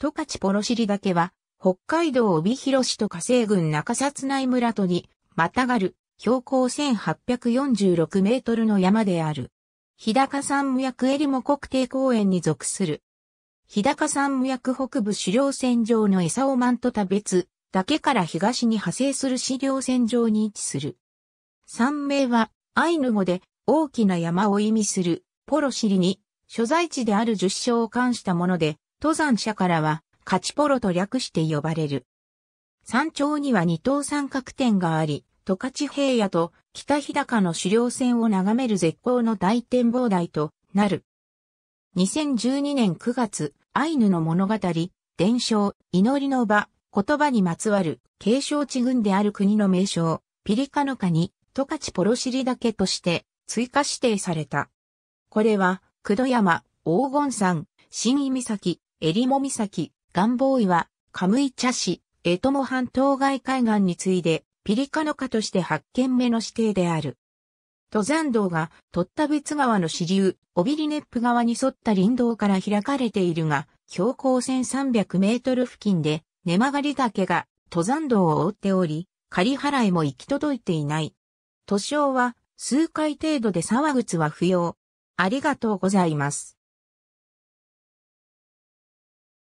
十勝ポロシリ岳は、北海道帯広市と火星郡中札内村とに、またがる、標高1846メートルの山である。日高山無薬エリモ国定公園に属する。日高山無薬北部狩猟線上の餌をマント別だ岳から東に派生する狩猟線上に位置する。山名は、アイヌ語で、大きな山を意味する、ポロシリに、所在地である十章を冠したもので、登山者からは、カチポロと略して呼ばれる。山頂には二等三角点があり、十勝平野と北日高の狩猟船を眺める絶好の大展望台となる。2012年9月、アイヌの物語、伝承、祈りの場、言葉にまつわる、継承地群である国の名称、ピリカノカに、トカチポロシリだけとして、追加指定された。これは、九度山、黄金山、新井岬、襟裳岬、ガンボーイは、カムイ茶市、江友半島外海岸に次いで、ピリカのカとして8件目の指定である。登山道が、った。別川の支流、オビリネップ川に沿った林道から開かれているが、標高1300メートル付近で、根曲がり岳が、登山道を覆っており、仮払いも行き届いていない。図書は、数回程度で沢靴は不要。ありがとうございます。